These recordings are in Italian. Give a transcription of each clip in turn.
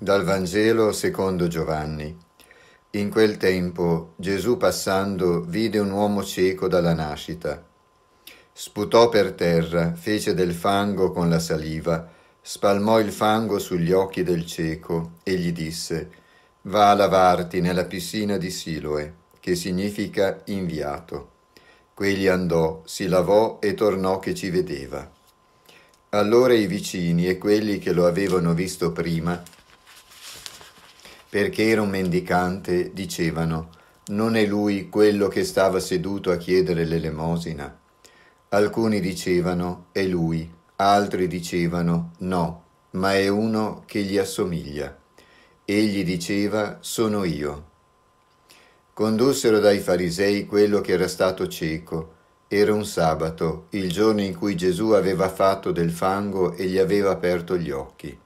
Dal Vangelo secondo Giovanni. In quel tempo Gesù passando vide un uomo cieco dalla nascita. Sputò per terra, fece del fango con la saliva, spalmò il fango sugli occhi del cieco e gli disse, va a lavarti nella piscina di Siloe, che significa inviato. Quegli andò, si lavò e tornò che ci vedeva. Allora i vicini e quelli che lo avevano visto prima perché era un mendicante, dicevano, non è lui quello che stava seduto a chiedere l'elemosina? Alcuni dicevano, è lui, altri dicevano, no, ma è uno che gli assomiglia. Egli diceva, sono io. Condussero dai farisei quello che era stato cieco. Era un sabato, il giorno in cui Gesù aveva fatto del fango e gli aveva aperto gli occhi.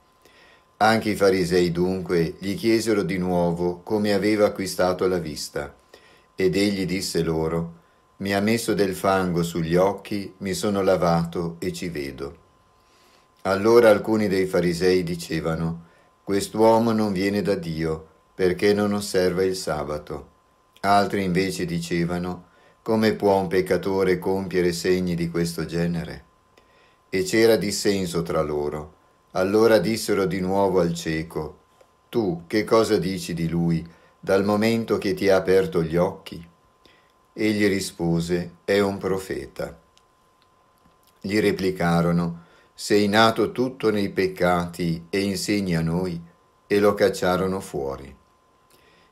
Anche i farisei dunque gli chiesero di nuovo come aveva acquistato la vista. Ed egli disse loro, mi ha messo del fango sugli occhi, mi sono lavato e ci vedo. Allora alcuni dei farisei dicevano, quest'uomo non viene da Dio perché non osserva il sabato. Altri invece dicevano, come può un peccatore compiere segni di questo genere? E c'era dissenso tra loro. Allora dissero di nuovo al cieco, Tu che cosa dici di lui dal momento che ti ha aperto gli occhi? Egli rispose, È un profeta. Gli replicarono, Sei nato tutto nei peccati e insegni a noi, e lo cacciarono fuori.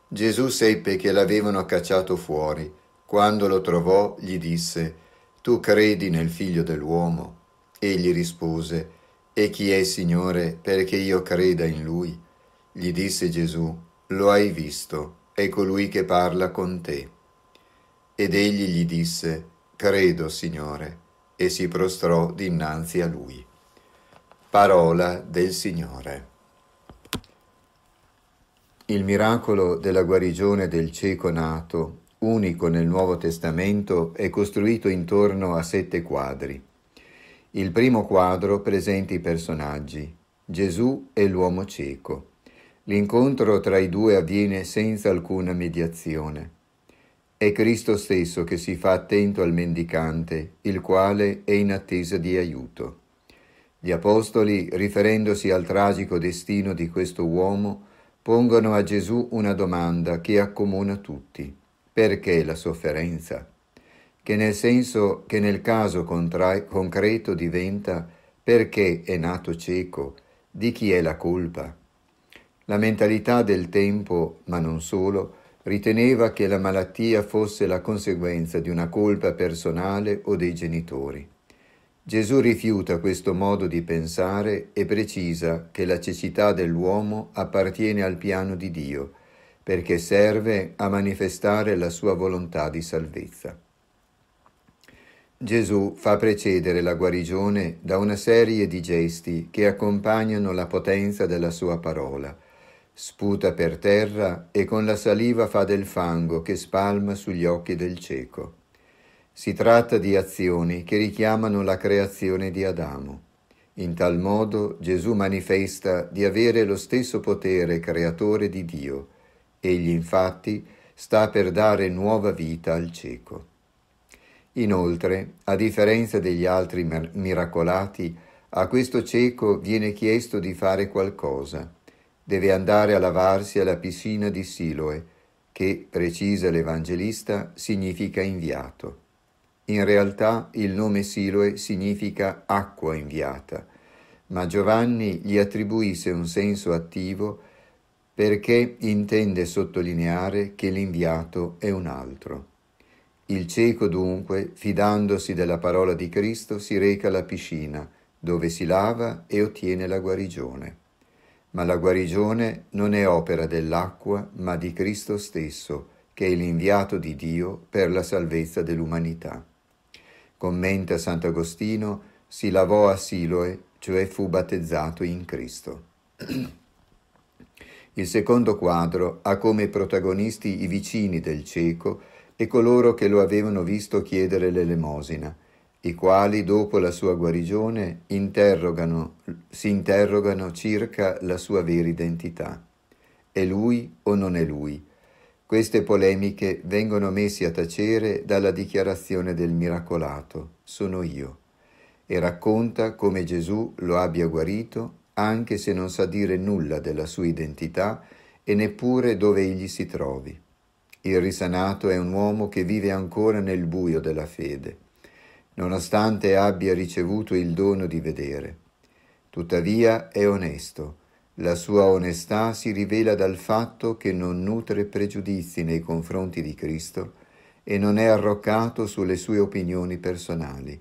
Gesù seppe che l'avevano cacciato fuori. Quando lo trovò, gli disse, Tu credi nel figlio dell'uomo? Egli rispose, e chi è il Signore perché io creda in Lui? Gli disse Gesù, lo hai visto, è colui che parla con te. Ed egli gli disse, credo, Signore, e si prostrò dinanzi a lui. Parola del Signore. Il miracolo della guarigione del cieco nato, unico nel Nuovo Testamento, è costruito intorno a sette quadri. Il primo quadro presenta i personaggi, Gesù e l'uomo cieco. L'incontro tra i due avviene senza alcuna mediazione. È Cristo stesso che si fa attento al mendicante, il quale è in attesa di aiuto. Gli apostoli, riferendosi al tragico destino di questo uomo, pongono a Gesù una domanda che accomuna tutti. Perché la sofferenza? che nel senso che nel caso concreto diventa perché è nato cieco, di chi è la colpa. La mentalità del tempo, ma non solo, riteneva che la malattia fosse la conseguenza di una colpa personale o dei genitori. Gesù rifiuta questo modo di pensare e precisa che la cecità dell'uomo appartiene al piano di Dio, perché serve a manifestare la sua volontà di salvezza. Gesù fa precedere la guarigione da una serie di gesti che accompagnano la potenza della sua parola. Sputa per terra e con la saliva fa del fango che spalma sugli occhi del cieco. Si tratta di azioni che richiamano la creazione di Adamo. In tal modo Gesù manifesta di avere lo stesso potere creatore di Dio. Egli infatti sta per dare nuova vita al cieco. Inoltre, a differenza degli altri miracolati, a questo cieco viene chiesto di fare qualcosa. Deve andare a lavarsi alla piscina di Siloe, che, precisa l'Evangelista, significa inviato. In realtà il nome Siloe significa acqua inviata, ma Giovanni gli attribuisce un senso attivo perché intende sottolineare che l'inviato è un altro. Il cieco dunque, fidandosi della parola di Cristo, si reca alla piscina, dove si lava e ottiene la guarigione. Ma la guarigione non è opera dell'acqua, ma di Cristo stesso, che è l'inviato di Dio per la salvezza dell'umanità. Commenta Sant'Agostino, si lavò a Siloe, cioè fu battezzato in Cristo. Il secondo quadro ha come protagonisti i vicini del cieco, e coloro che lo avevano visto chiedere l'elemosina, i quali dopo la sua guarigione interrogano, si interrogano circa la sua vera identità. È lui o non è lui? Queste polemiche vengono messe a tacere dalla dichiarazione del miracolato, sono io, e racconta come Gesù lo abbia guarito anche se non sa dire nulla della sua identità e neppure dove egli si trovi. Il risanato è un uomo che vive ancora nel buio della fede, nonostante abbia ricevuto il dono di vedere. Tuttavia è onesto. La sua onestà si rivela dal fatto che non nutre pregiudizi nei confronti di Cristo e non è arroccato sulle sue opinioni personali.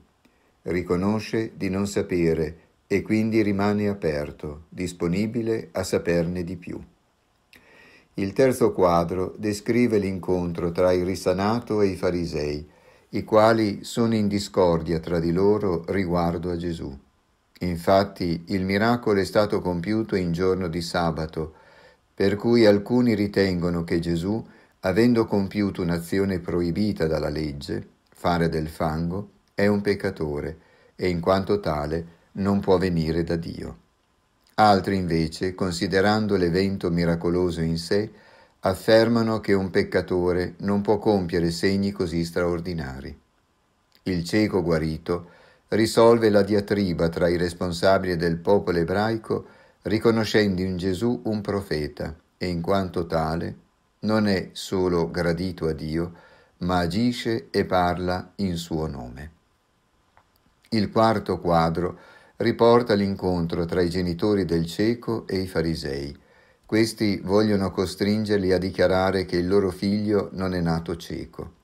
Riconosce di non sapere e quindi rimane aperto, disponibile a saperne di più. Il terzo quadro descrive l'incontro tra il risanato e i farisei, i quali sono in discordia tra di loro riguardo a Gesù. Infatti il miracolo è stato compiuto in giorno di sabato, per cui alcuni ritengono che Gesù, avendo compiuto un'azione proibita dalla legge, fare del fango, è un peccatore e in quanto tale non può venire da Dio. Altri invece, considerando l'evento miracoloso in sé, affermano che un peccatore non può compiere segni così straordinari. Il cieco guarito risolve la diatriba tra i responsabili del popolo ebraico riconoscendo in Gesù un profeta e in quanto tale non è solo gradito a Dio, ma agisce e parla in suo nome. Il quarto quadro riporta l'incontro tra i genitori del cieco e i farisei. Questi vogliono costringerli a dichiarare che il loro figlio non è nato cieco.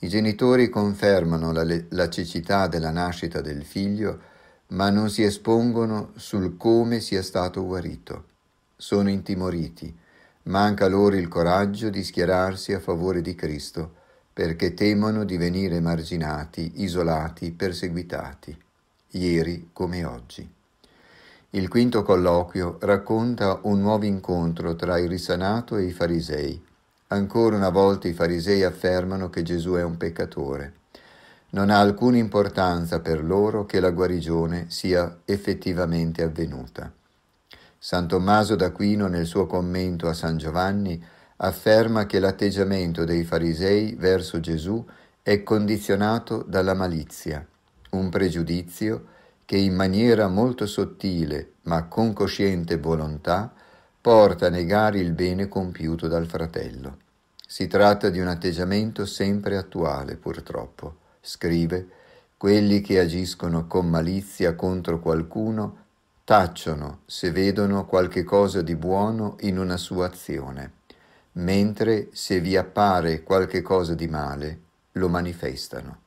I genitori confermano la, la cecità della nascita del figlio, ma non si espongono sul come sia stato guarito. Sono intimoriti. Manca loro il coraggio di schierarsi a favore di Cristo, perché temono di venire marginati, isolati, perseguitati ieri come oggi. Il quinto colloquio racconta un nuovo incontro tra il risanato e i farisei. Ancora una volta i farisei affermano che Gesù è un peccatore. Non ha alcuna importanza per loro che la guarigione sia effettivamente avvenuta. San Tommaso d'Aquino nel suo commento a San Giovanni afferma che l'atteggiamento dei farisei verso Gesù è condizionato dalla malizia un pregiudizio che in maniera molto sottile ma con cosciente volontà porta a negare il bene compiuto dal fratello. Si tratta di un atteggiamento sempre attuale, purtroppo. Scrive, quelli che agiscono con malizia contro qualcuno tacciono se vedono qualche cosa di buono in una sua azione, mentre se vi appare qualche cosa di male lo manifestano.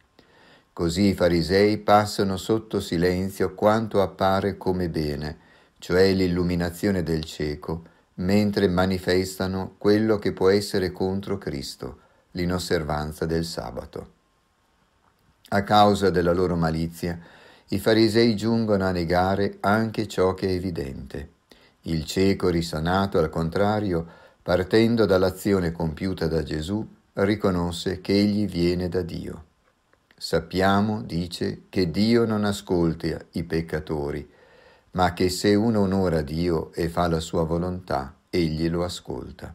Così i farisei passano sotto silenzio quanto appare come bene, cioè l'illuminazione del cieco, mentre manifestano quello che può essere contro Cristo, l'inosservanza del sabato. A causa della loro malizia, i farisei giungono a negare anche ciò che è evidente. Il cieco risanato, al contrario, partendo dall'azione compiuta da Gesù, riconosce che egli viene da Dio. Sappiamo, dice, che Dio non ascolta i peccatori, ma che se uno onora Dio e fa la sua volontà, egli lo ascolta.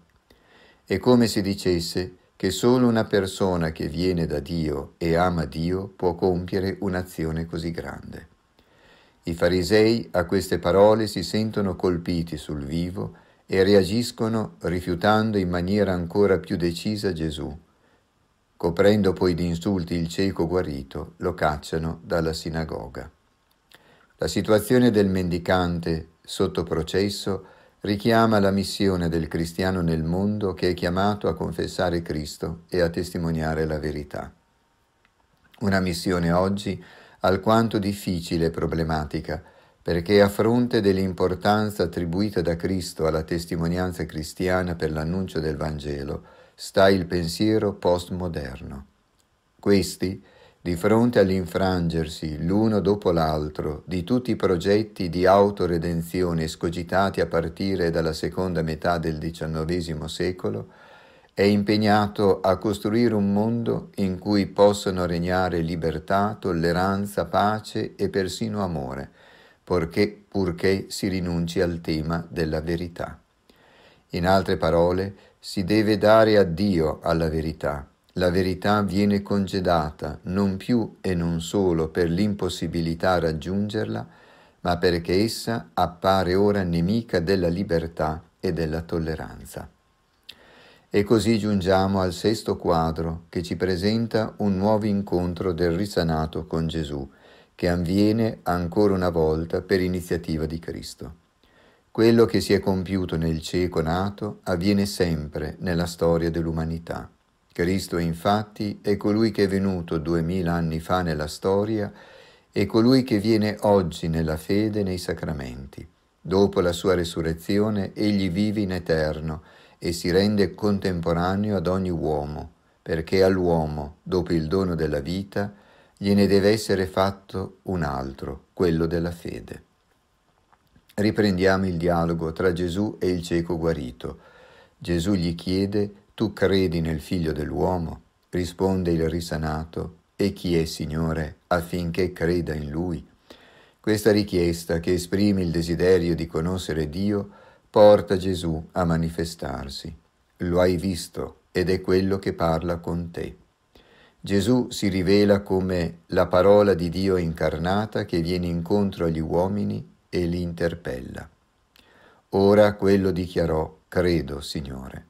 È come se dicesse che solo una persona che viene da Dio e ama Dio può compiere un'azione così grande. I farisei a queste parole si sentono colpiti sul vivo e reagiscono rifiutando in maniera ancora più decisa Gesù Coprendo poi di insulti il cieco guarito, lo cacciano dalla sinagoga. La situazione del mendicante sotto processo richiama la missione del cristiano nel mondo che è chiamato a confessare Cristo e a testimoniare la verità. Una missione oggi alquanto difficile e problematica, perché a fronte dell'importanza attribuita da Cristo alla testimonianza cristiana per l'annuncio del Vangelo, sta il pensiero postmoderno. Questi, di fronte all'infrangersi l'uno dopo l'altro di tutti i progetti di autoredenzione escogitati a partire dalla seconda metà del XIX secolo, è impegnato a costruire un mondo in cui possano regnare libertà, tolleranza, pace e persino amore, purché, purché si rinunci al tema della verità. In altre parole, si deve dare addio alla verità. La verità viene congedata non più e non solo per l'impossibilità a raggiungerla, ma perché essa appare ora nemica della libertà e della tolleranza. E così giungiamo al sesto quadro che ci presenta un nuovo incontro del risanato con Gesù, che avviene ancora una volta per iniziativa di Cristo. Quello che si è compiuto nel cieco nato avviene sempre nella storia dell'umanità. Cristo infatti è colui che è venuto duemila anni fa nella storia e colui che viene oggi nella fede e nei sacramenti. Dopo la sua resurrezione egli vive in eterno e si rende contemporaneo ad ogni uomo, perché all'uomo, dopo il dono della vita, gliene deve essere fatto un altro, quello della fede. Riprendiamo il dialogo tra Gesù e il cieco guarito. Gesù gli chiede, tu credi nel figlio dell'uomo? Risponde il risanato, e chi è Signore affinché creda in lui? Questa richiesta che esprime il desiderio di conoscere Dio porta Gesù a manifestarsi. Lo hai visto ed è quello che parla con te. Gesù si rivela come la parola di Dio incarnata che viene incontro agli uomini e li interpella. Ora quello dichiarò, credo, Signore.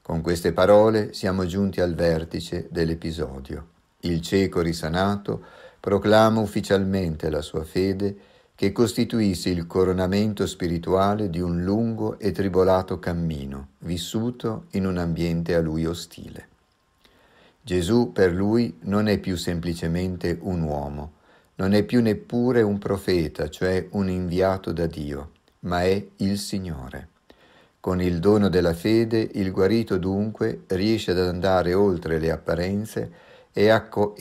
Con queste parole siamo giunti al vertice dell'episodio. Il cieco risanato proclama ufficialmente la sua fede che costituisse il coronamento spirituale di un lungo e tribolato cammino, vissuto in un ambiente a lui ostile. Gesù per lui non è più semplicemente un uomo, non è più neppure un profeta, cioè un inviato da Dio, ma è il Signore. Con il dono della fede il guarito dunque riesce ad andare oltre le apparenze e a, co-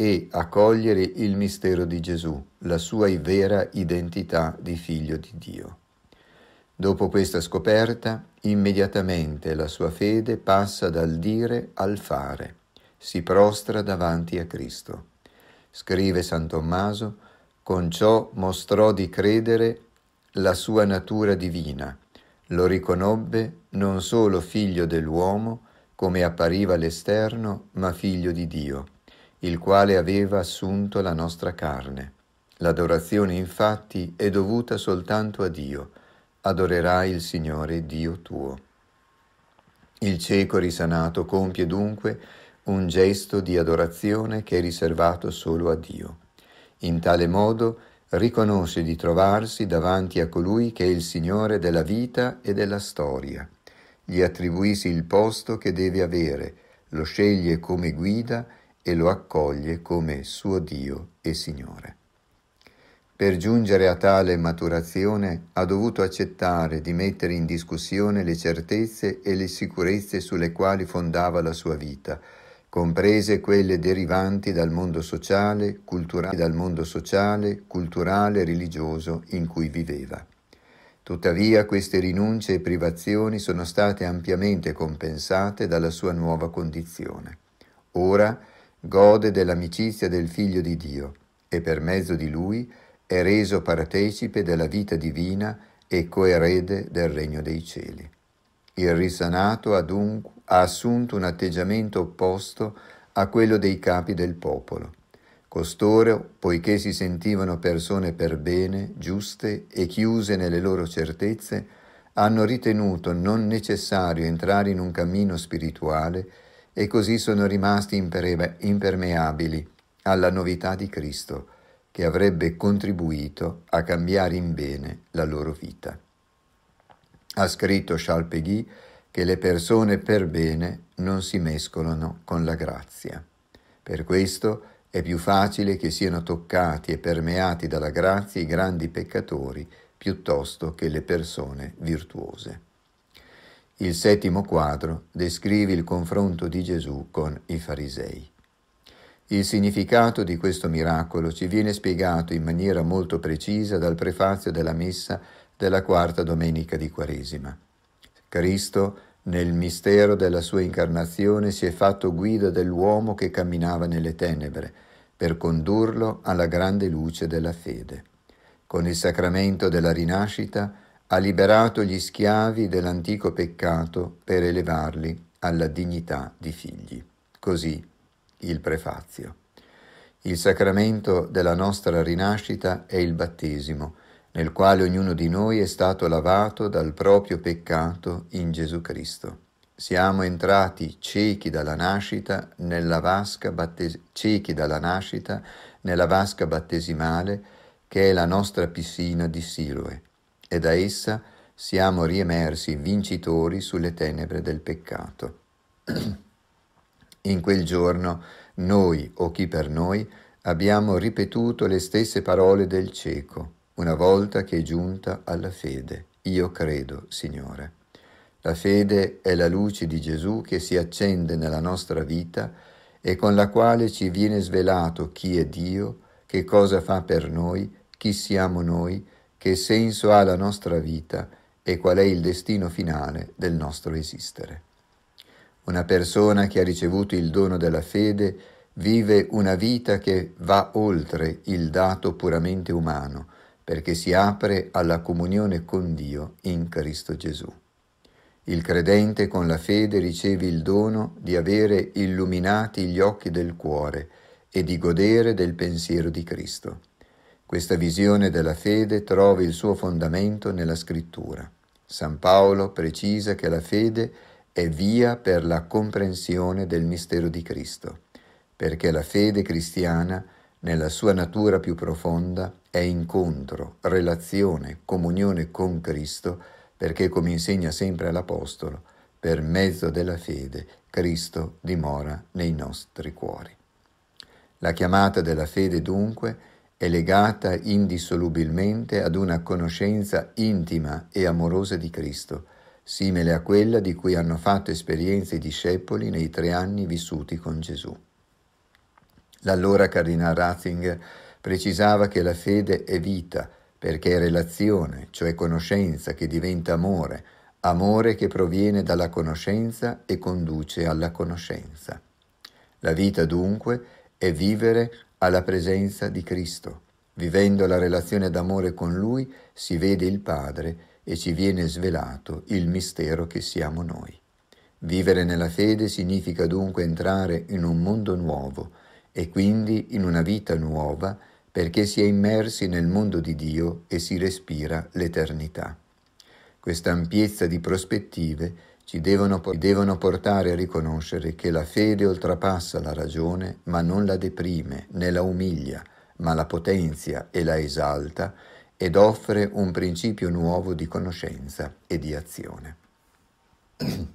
cogliere il mistero di Gesù, la sua vera identità di figlio di Dio. Dopo questa scoperta, immediatamente la sua fede passa dal dire al fare, si prostra davanti a Cristo. Scrive San Tommaso, con ciò mostrò di credere la sua natura divina, lo riconobbe non solo figlio dell'uomo, come appariva all'esterno, ma figlio di Dio, il quale aveva assunto la nostra carne. L'adorazione infatti è dovuta soltanto a Dio, adorerai il Signore Dio tuo. Il cieco risanato compie dunque un gesto di adorazione che è riservato solo a Dio. In tale modo riconosce di trovarsi davanti a colui che è il Signore della vita e della storia. Gli attribuisce il posto che deve avere, lo sceglie come guida e lo accoglie come suo Dio e Signore. Per giungere a tale maturazione ha dovuto accettare di mettere in discussione le certezze e le sicurezze sulle quali fondava la sua vita, comprese quelle derivanti dal mondo sociale, culturale, dal mondo sociale, culturale, religioso in cui viveva. Tuttavia queste rinunce e privazioni sono state ampiamente compensate dalla sua nuova condizione. Ora gode dell'amicizia del Figlio di Dio e per mezzo di lui è reso partecipe della vita divina e coerede del regno dei cieli. Il risanato ha dunque ha assunto un atteggiamento opposto a quello dei capi del popolo. Costoro, poiché si sentivano persone per bene, giuste e chiuse nelle loro certezze, hanno ritenuto non necessario entrare in un cammino spirituale e così sono rimasti impermeabili alla novità di Cristo, che avrebbe contribuito a cambiare in bene la loro vita. Ha scritto Charles Péguy che le persone per bene non si mescolano con la grazia. Per questo è più facile che siano toccati e permeati dalla grazia i grandi peccatori piuttosto che le persone virtuose. Il settimo quadro descrive il confronto di Gesù con i farisei. Il significato di questo miracolo ci viene spiegato in maniera molto precisa dal prefazio della messa della quarta domenica di Quaresima. Cristo, nel mistero della sua incarnazione, si è fatto guida dell'uomo che camminava nelle tenebre, per condurlo alla grande luce della fede. Con il sacramento della rinascita ha liberato gli schiavi dell'antico peccato per elevarli alla dignità di figli. Così il prefazio. Il sacramento della nostra rinascita è il battesimo, nel quale ognuno di noi è stato lavato dal proprio peccato in Gesù Cristo. Siamo entrati ciechi dalla nascita nella vasca, battes- dalla nascita nella vasca battesimale che è la nostra piscina di Siloe e da essa siamo riemersi vincitori sulle tenebre del peccato. In quel giorno noi o chi per noi abbiamo ripetuto le stesse parole del cieco una volta che è giunta alla fede. Io credo, Signore. La fede è la luce di Gesù che si accende nella nostra vita e con la quale ci viene svelato chi è Dio, che cosa fa per noi, chi siamo noi, che senso ha la nostra vita e qual è il destino finale del nostro esistere. Una persona che ha ricevuto il dono della fede vive una vita che va oltre il dato puramente umano, perché si apre alla comunione con Dio in Cristo Gesù. Il credente con la fede riceve il dono di avere illuminati gli occhi del cuore e di godere del pensiero di Cristo. Questa visione della fede trova il suo fondamento nella scrittura. San Paolo precisa che la fede è via per la comprensione del mistero di Cristo, perché la fede cristiana, nella sua natura più profonda, è incontro, relazione, comunione con Cristo, perché come insegna sempre l'Apostolo, per mezzo della fede Cristo dimora nei nostri cuori. La chiamata della fede dunque è legata indissolubilmente ad una conoscenza intima e amorosa di Cristo, simile a quella di cui hanno fatto esperienza i discepoli nei tre anni vissuti con Gesù. L'allora Cardinal Ratzinger precisava che la fede è vita perché è relazione, cioè conoscenza che diventa amore, amore che proviene dalla conoscenza e conduce alla conoscenza. La vita dunque è vivere alla presenza di Cristo. Vivendo la relazione d'amore con Lui si vede il Padre e ci viene svelato il mistero che siamo noi. Vivere nella fede significa dunque entrare in un mondo nuovo e quindi in una vita nuova perché si è immersi nel mondo di Dio e si respira l'eternità. Questa ampiezza di prospettive ci devono, devono, portare a riconoscere che la fede oltrepassa la ragione, ma non la deprime né la umilia, ma la potenzia e la esalta ed offre un principio nuovo di conoscenza e di azione.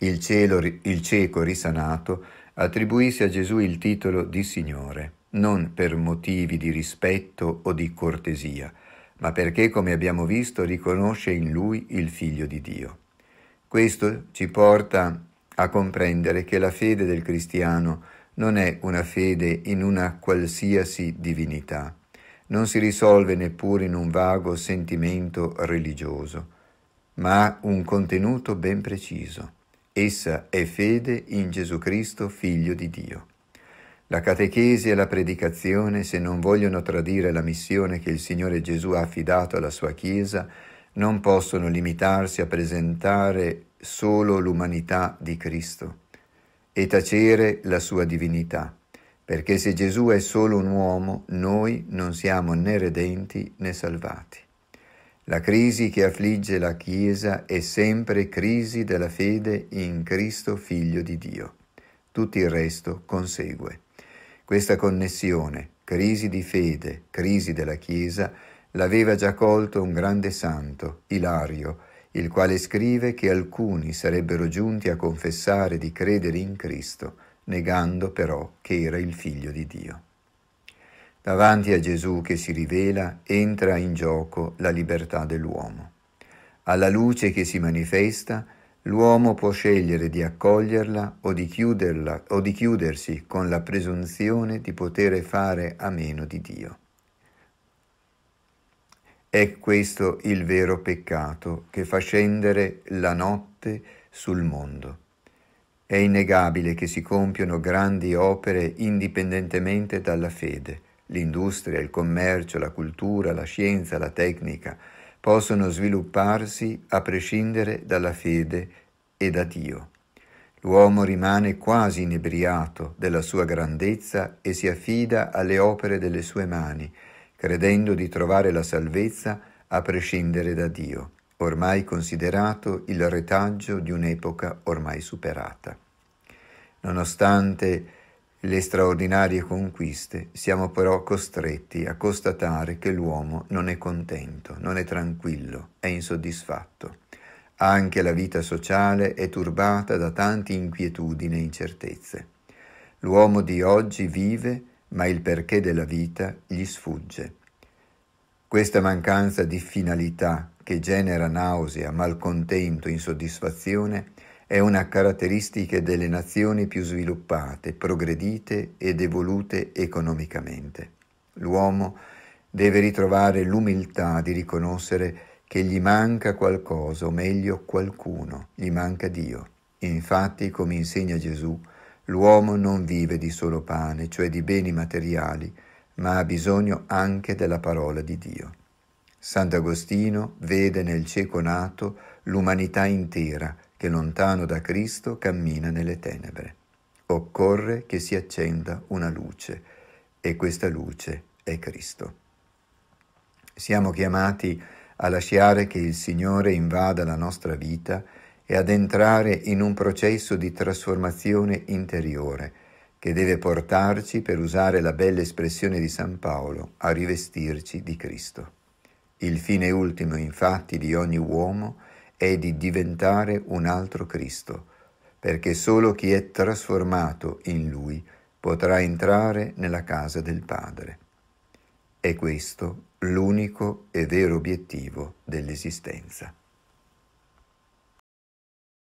Il, cielo, il cieco risanato attribuisce a Gesù il titolo di Signore non per motivi di rispetto o di cortesia, ma perché, come abbiamo visto, riconosce in lui il figlio di Dio. Questo ci porta a comprendere che la fede del cristiano non è una fede in una qualsiasi divinità, non si risolve neppure in un vago sentimento religioso, ma ha un contenuto ben preciso. Essa è fede in Gesù Cristo, figlio di Dio. La catechesi e la predicazione, se non vogliono tradire la missione che il Signore Gesù ha affidato alla sua Chiesa, non possono limitarsi a presentare solo l'umanità di Cristo e tacere la sua divinità, perché se Gesù è solo un uomo, noi non siamo né redenti né salvati. La crisi che affligge la Chiesa è sempre crisi della fede in Cristo Figlio di Dio. Tutto il resto consegue. Questa connessione, crisi di fede, crisi della Chiesa, l'aveva già colto un grande santo, Ilario, il quale scrive che alcuni sarebbero giunti a confessare di credere in Cristo, negando però che era il figlio di Dio. Davanti a Gesù che si rivela entra in gioco la libertà dell'uomo. Alla luce che si manifesta, L'uomo può scegliere di accoglierla o di, chiuderla, o di chiudersi con la presunzione di poter fare a meno di Dio. È questo il vero peccato che fa scendere la notte sul mondo. È innegabile che si compiono grandi opere indipendentemente dalla fede, l'industria, il commercio, la cultura, la scienza, la tecnica, possono svilupparsi a prescindere dalla fede e da Dio. L'uomo rimane quasi inebriato della sua grandezza e si affida alle opere delle sue mani, credendo di trovare la salvezza a prescindere da Dio, ormai considerato il retaggio di un'epoca ormai superata. Nonostante le straordinarie conquiste, siamo però costretti a constatare che l'uomo non è contento, non è tranquillo, è insoddisfatto. Anche la vita sociale è turbata da tante inquietudini e incertezze. L'uomo di oggi vive, ma il perché della vita gli sfugge. Questa mancanza di finalità che genera nausea, malcontento, insoddisfazione è una caratteristica delle nazioni più sviluppate, progredite ed evolute economicamente. L'uomo deve ritrovare l'umiltà di riconoscere che gli manca qualcosa, o meglio qualcuno, gli manca Dio. Infatti, come insegna Gesù, l'uomo non vive di solo pane, cioè di beni materiali, ma ha bisogno anche della parola di Dio. Sant'Agostino vede nel cieco nato l'umanità intera, che lontano da Cristo cammina nelle tenebre. Occorre che si accenda una luce e questa luce è Cristo. Siamo chiamati a lasciare che il Signore invada la nostra vita e ad entrare in un processo di trasformazione interiore che deve portarci, per usare la bella espressione di San Paolo, a rivestirci di Cristo. Il fine ultimo infatti di ogni uomo è di diventare un altro Cristo, perché solo chi è trasformato in Lui potrà entrare nella casa del Padre. È questo l'unico e vero obiettivo dell'esistenza.